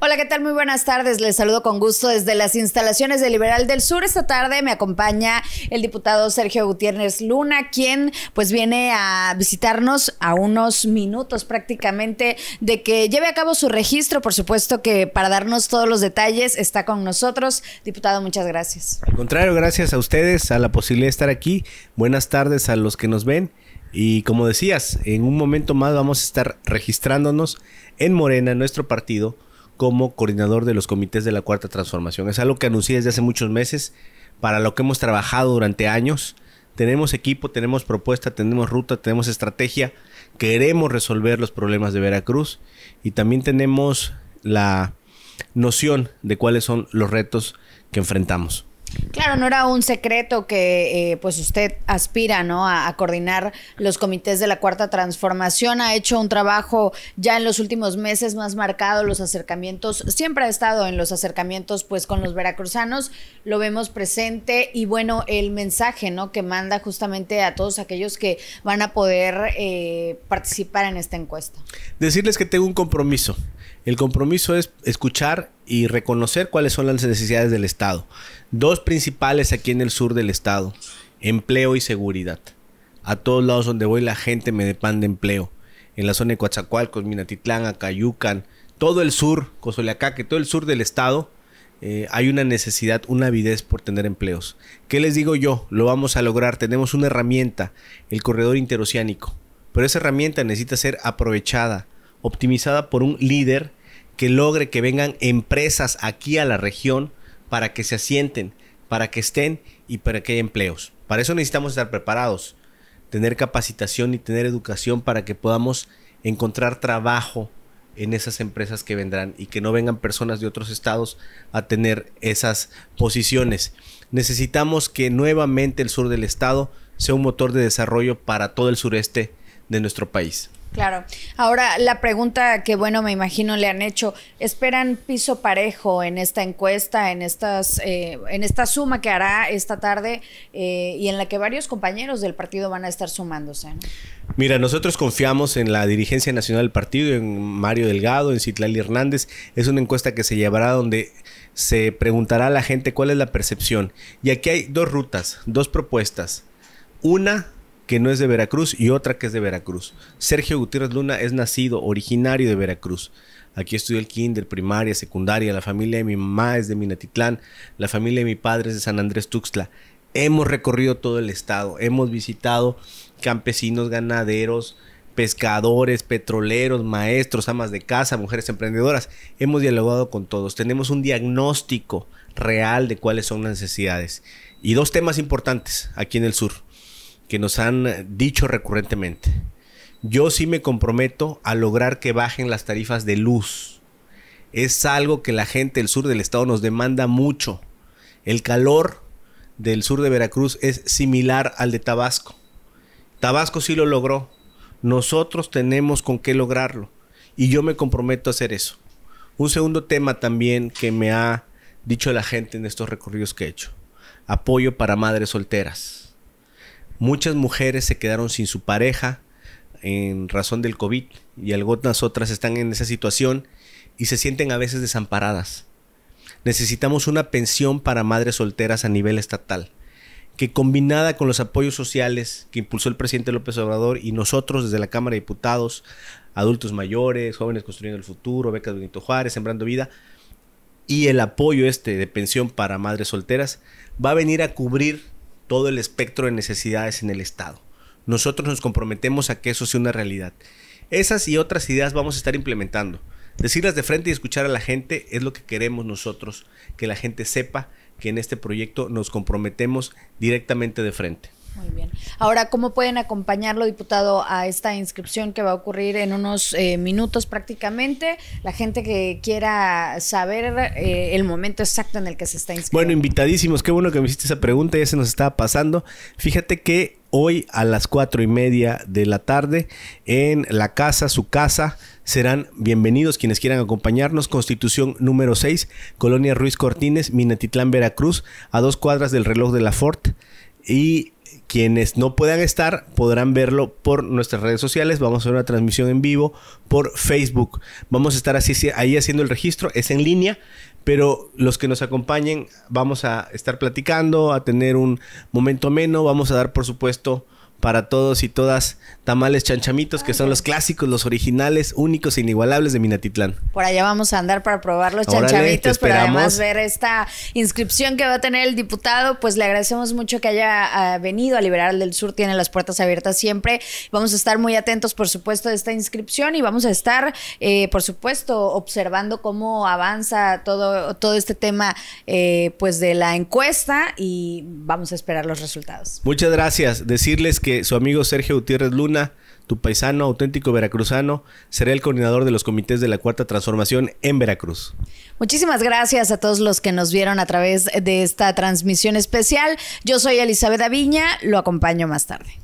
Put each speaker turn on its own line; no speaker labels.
Hola, ¿qué tal? Muy buenas tardes. Les saludo con gusto desde las instalaciones de
Liberal del Sur. Esta tarde me acompaña el diputado Sergio Gutiérrez Luna, quien pues viene a visitarnos a unos minutos prácticamente de que lleve a cabo su registro. Por supuesto que para darnos todos los detalles está con nosotros. Diputado, muchas gracias.
Al contrario, gracias a ustedes, a la posibilidad de estar aquí. Buenas tardes a los que nos ven. Y como decías, en un momento más vamos a estar registrándonos en Morena, nuestro partido como coordinador de los comités de la Cuarta Transformación. Es algo que anuncié desde hace muchos meses, para lo que hemos trabajado durante años. Tenemos equipo, tenemos propuesta, tenemos ruta, tenemos estrategia, queremos resolver los problemas de Veracruz y también tenemos la noción de cuáles son los retos que enfrentamos.
Claro, no era un secreto que eh, pues usted aspira A, coordinar los comités de la Cuarta Transformación, ha hecho un trabajo ya en los últimos meses más marcado, los acercamientos, siempre ha estado en los acercamientos pues con los veracruzanos, lo vemos presente y bueno, el mensaje ¿no? que manda justamente a todos aquellos que van a poder eh, participar en esta encuesta.
Decirles que tengo un compromiso el compromiso es escuchar y reconocer cuáles son las necesidades del Estado. Dos principales aquí en el sur del Estado, empleo y seguridad. A todos lados donde voy la gente me de empleo. En la zona de Coatzacoalcos, Minatitlán, Acayucan, todo el sur, que todo el sur del Estado, eh, hay una necesidad, una avidez por tener empleos. ¿Qué les digo yo? Lo vamos a lograr. Tenemos una herramienta, el corredor interoceánico. Pero esa herramienta necesita ser aprovechada, optimizada por un líder que logre que vengan empresas aquí a la región para que se asienten, para que estén y para que haya empleos. Para eso necesitamos estar preparados, tener capacitación y tener educación para que podamos encontrar trabajo en esas empresas que vendrán y que no vengan personas de otros estados a tener esas posiciones. Necesitamos que nuevamente el sur del estado sea un motor de desarrollo para todo el sureste de nuestro país.
Claro. Ahora, la pregunta que, bueno, me imagino le han hecho, ¿esperan piso parejo en esta encuesta, en, estas, eh, en esta suma que hará esta tarde eh, y en la que varios compañeros del partido van a estar sumándose?
Mira, nosotros confiamos en la dirigencia nacional del partido, en Mario Delgado, en Citlali Hernández. Es una encuesta que se llevará donde se preguntará a la gente cuál es la percepción. Y aquí hay dos rutas, dos propuestas. Una que no es de Veracruz y otra que es de Veracruz. Sergio Gutiérrez Luna es nacido, originario de Veracruz. Aquí estudió el kinder, primaria, secundaria. La familia de mi mamá es de Minatitlán. La familia de mi padre es de San Andrés Tuxtla. Hemos recorrido todo el estado. Hemos visitado campesinos, ganaderos, pescadores, petroleros, maestros, amas de casa, mujeres emprendedoras. Hemos dialogado con todos. Tenemos un diagnóstico real de cuáles son las necesidades. Y dos temas importantes aquí en el sur que nos han dicho recurrentemente. Yo sí me comprometo a lograr que bajen las tarifas de luz. Es algo que la gente del sur del estado nos demanda mucho. El calor del sur de Veracruz es similar al de Tabasco. Tabasco sí lo logró. Nosotros tenemos con qué lograrlo. Y yo me comprometo a hacer eso. Un segundo tema también que me ha dicho la gente en estos recorridos que he hecho. Apoyo para madres solteras Muchas mujeres se quedaron sin su pareja en razón del COVID y algunas otras están en esa situación y se sienten a veces desamparadas. Necesitamos una pensión para madres solteras a nivel estatal, que combinada con los apoyos sociales que impulsó el presidente López Obrador y nosotros desde la Cámara de Diputados, adultos mayores, jóvenes construyendo el futuro, becas Benito Juárez, Sembrando Vida, y el apoyo este de pensión para madres solteras, va a venir a cubrir todo el espectro de necesidades en el Estado. Nosotros nos comprometemos a que eso sea una realidad. Esas y otras ideas vamos a estar implementando. Decirlas de frente y escuchar a la gente es lo que queremos nosotros, que la gente sepa que en este proyecto nos comprometemos directamente de frente. Muy
bien. Ahora, ¿cómo pueden acompañarlo, diputado, a esta inscripción que va a ocurrir en unos eh, minutos prácticamente? La gente que quiera saber eh, el momento exacto en el que se está inscribiendo.
Bueno, invitadísimos, qué bueno que me hiciste esa pregunta, ya se nos estaba pasando. Fíjate que hoy a las cuatro y media de la tarde en la casa, su casa, serán bienvenidos quienes quieran acompañarnos. Constitución número 6, Colonia Ruiz Cortines, Minatitlán, Veracruz, a dos cuadras del reloj de la Fort. Y quienes no puedan estar podrán verlo por nuestras redes sociales. Vamos a hacer una transmisión en vivo por Facebook. Vamos a estar así, ahí haciendo el registro. Es en línea, pero los que nos acompañen vamos a estar platicando, a tener un momento ameno. Vamos a dar, por supuesto, para todos y todas tamales chanchamitos, que son los clásicos, los originales, únicos e inigualables de Minatitlán.
Por allá vamos a andar para probar los chanchamitos, pero además ver esta inscripción que va a tener el diputado, pues le agradecemos mucho que haya ah, venido a Liberal del Sur, tiene las puertas abiertas siempre. Vamos a estar muy atentos, por supuesto, de esta inscripción y vamos a estar, eh, por supuesto, observando cómo avanza todo, todo este tema eh, pues de la encuesta y vamos a esperar los resultados.
Muchas gracias. Decirles que su amigo Sergio Gutiérrez Luna, tu paisano auténtico veracruzano, será el coordinador de los comités de la Cuarta Transformación en Veracruz.
Muchísimas gracias a todos los que nos vieron a través de esta transmisión especial. Yo soy Elizabeth Aviña, lo acompaño más tarde.